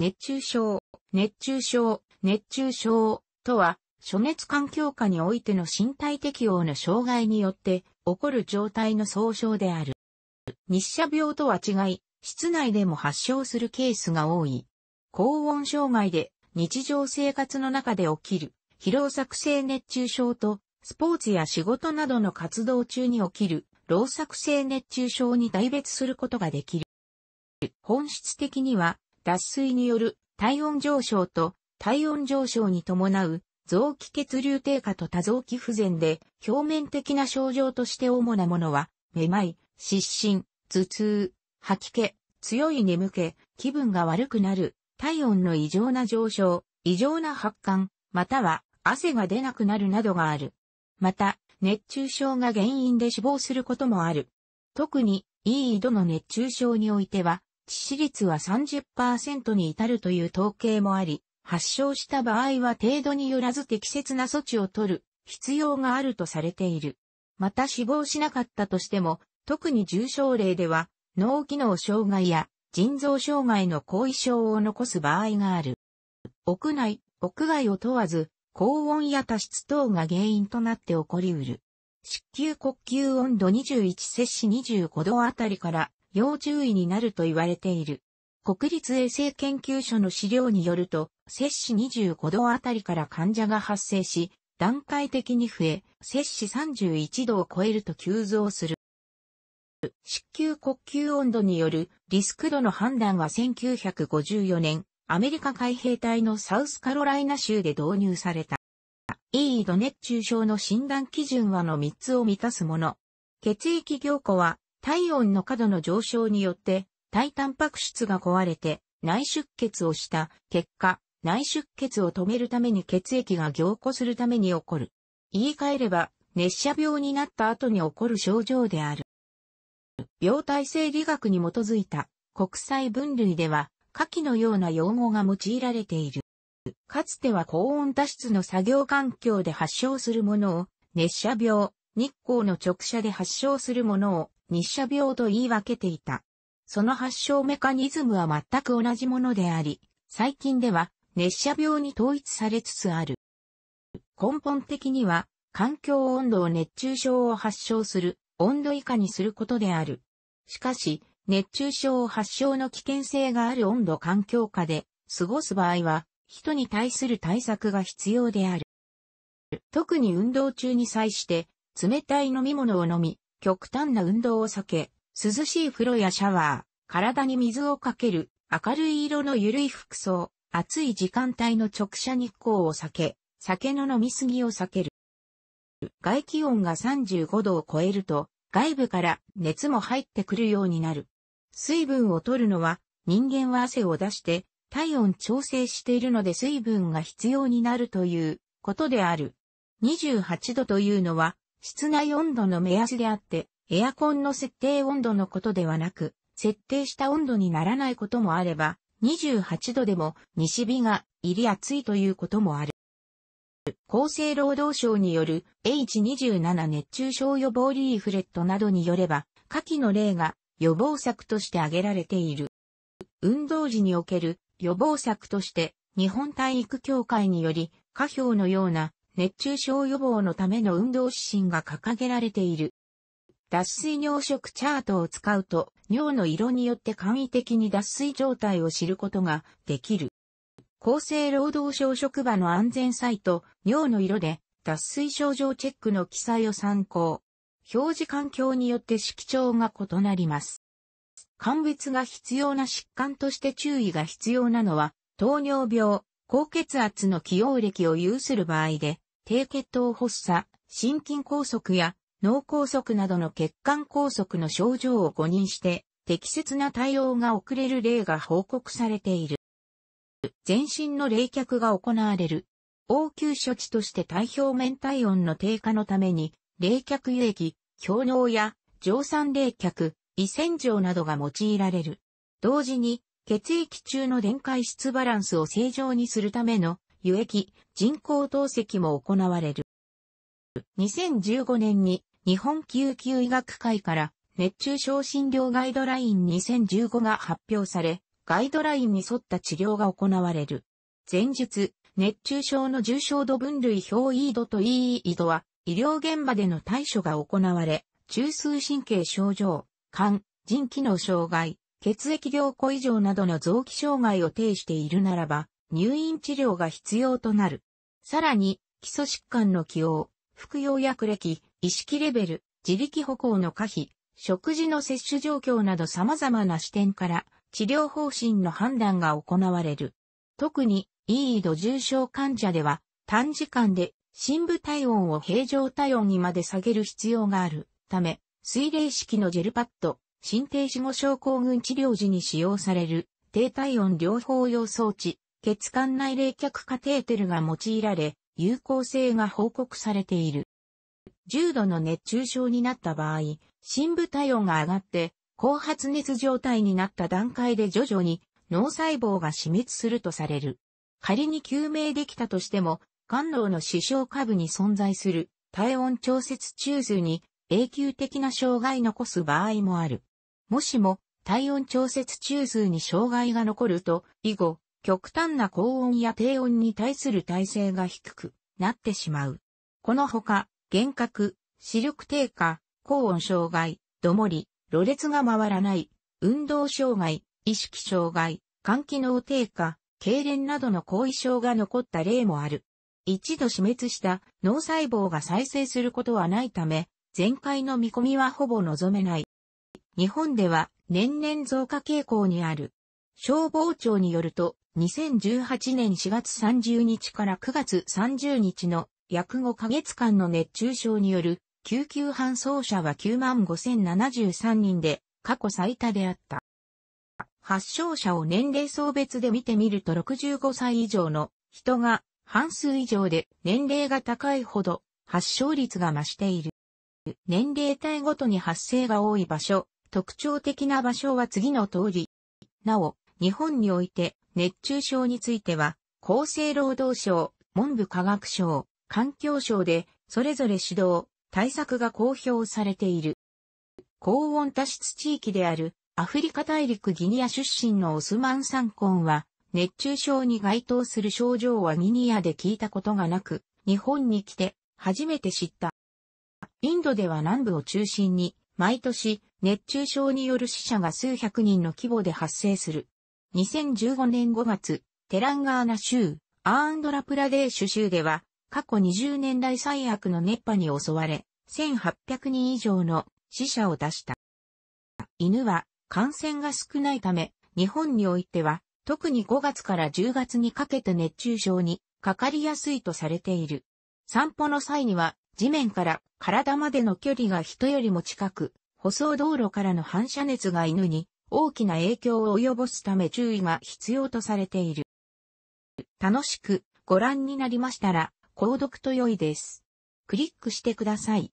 熱中症、熱中症、熱中症とは、暑熱環境下においての身体適応の障害によって起こる状態の総称である。日射病とは違い、室内でも発症するケースが多い。高温障害で日常生活の中で起きる疲労作性熱中症とスポーツや仕事などの活動中に起きる老作性熱中症に大別することができる。本質的には脱水による体温上昇と体温上昇に伴う臓器血流低下と多臓器不全で表面的な症状として主なものはめまい、失神、頭痛、吐き気、強い眠気、気分が悪くなる、体温の異常な上昇、異常な発汗、または汗が出なくなるなどがある。また、熱中症が原因で死亡することもある。特に、いい度の熱中症においては、致死率は30%に至るという統計もあり、発症した場合は程度によらず適切な措置を取る必要があるとされている。また死亡しなかったとしても、特に重症例では、脳機能障害や腎臓障害の後遺症を残す場合がある。屋内、屋外を問わず、高温や多湿等が原因となって起こりうる。子宮呼吸温度21摂氏25度あたりから要注意になると言われている。国立衛生研究所の資料によると、摂氏25度あたりから患者が発生し、段階的に増え、摂氏31度を超えると急増する。子宮呼吸温度によるリスク度の判断は1954年、アメリカ海兵隊のサウスカロライナ州で導入された。イード熱中症の診断基準はの3つを満たすもの。血液凝固は体温の過度の上昇によって、体タンパク質が壊れて内出血をした結果、内出血を止めるために血液が凝固するために起こる。言い換えれば、熱射病になった後に起こる症状である。病態生理学に基づいた国際分類では、下記のような用語が用いられている。かつては高温多湿の作業環境で発症するものを、熱射病、日光の直射で発症するものを、日射病と言い分けていた。その発症メカニズムは全く同じものであり、最近では熱射病に統一されつつある。根本的には、環境温度を熱中症を発症する、温度以下にすることである。しかし、熱中症を発症の危険性がある温度環境下で過ごす場合は、人に対する対策が必要である。特に運動中に際して、冷たい飲み物を飲み、極端な運動を避け、涼しい風呂やシャワー、体に水をかける、明るい色のゆるい服装、暑い時間帯の直射日光を避け、酒の飲みすぎを避ける。外気温が35度を超えると、外部から熱も入ってくるようになる。水分を取るのは、人間は汗を出して体温調整しているので水分が必要になるということである。28度というのは室内温度の目安であって、エアコンの設定温度のことではなく、設定した温度にならないこともあれば、28度でも西日が入り暑いということもある。厚生労働省による H27 熱中症予防リーフレットなどによれば、下記の例が予防策として挙げられている。運動時における予防策として、日本体育協会により、下表のような熱中症予防のための運動指針が掲げられている。脱水尿色チャートを使うと、尿の色によって簡易的に脱水状態を知ることができる。厚生労働省職場の安全サイト、尿の色で脱水症状チェックの記載を参考。表示環境によって色調が異なります。鑑別が必要な疾患として注意が必要なのは、糖尿病、高血圧の起用歴を有する場合で、低血糖発作、心筋梗塞や脳梗塞などの血管梗塞の症状を誤認して、適切な対応が遅れる例が報告されている。全身の冷却が行われる。応急処置として体表面体温の低下のために、冷却輸液、氷嚢や蒸散冷却、胃洗浄などが用いられる。同時に、血液中の電解質バランスを正常にするための輸液、人工透析も行われる。2015年に日本救急医学会から熱中症診療ガイドライン2015が発表され、ガイドラインに沿った治療が行われる。前述、熱中症の重症度分類表 E 度と EE 度は、医療現場での対処が行われ、中枢神経症状、肝、腎機能障害、血液凝固異常などの臓器障害を呈しているならば、入院治療が必要となる。さらに、基礎疾患の起用、服用薬歴、意識レベル、自力歩行の可否、食事の摂取状況など様々な視点から、治療方針の判断が行われる。特に、イード重症患者では、短時間で、深部体温を平常体温にまで下げる必要があるため、水冷式のジェルパッド、心停止後症候群治療時に使用される低体温療法用装置、血管内冷却カテーテルが用いられ、有効性が報告されている。重度の熱中症になった場合、深部体温が上がって、高発熱状態になった段階で徐々に脳細胞が死滅するとされる。仮に救命できたとしても、肝脳の視床下部に存在する体温調節中枢に永久的な障害残す場合もある。もしも体温調節中枢に障害が残ると、以後、極端な高温や低温に対する耐性が低くなってしまう。このほか、幻覚、視力低下、高温障害、どもり、ろれつが回らない、運動障害、意識障害、肝機能低下、痙攣などの後遺症が残った例もある。一度死滅した脳細胞が再生することはないため、全開の見込みはほぼ望めない。日本では年々増加傾向にある。消防庁によると、2018年4月30日から9月30日の約5ヶ月間の熱中症による救急搬送者は95,073人で過去最多であった。発症者を年齢層別で見てみると65歳以上の人が半数以上で年齢が高いほど発症率が増している。年齢帯ごとに発生が多い場所、特徴的な場所は次の通り。なお、日本において熱中症については、厚生労働省、文部科学省、環境省で、それぞれ指導、対策が公表されている。高温多湿地域であるアフリカ大陸ギニア出身のオスマン・サンコンは、熱中症に該当する症状はギニアで聞いたことがなく、日本に来て初めて知った。インドでは南部を中心に毎年、熱中症による死者が数百人の規模で発生する。2015年5月、テランガーナ州、アーンドラプラデーシュ州では、過去20年来最悪の熱波に襲われ、1800人以上の死者を出した。犬は感染が少ないため、日本においては、特に5月から10月にかけて熱中症にかかりやすいとされている。散歩の際には、地面から体までの距離が人よりも近く、舗装道路からの反射熱が犬に大きな影響を及ぼすため注意が必要とされている。楽しくご覧になりましたら、購読と良いです。クリックしてください。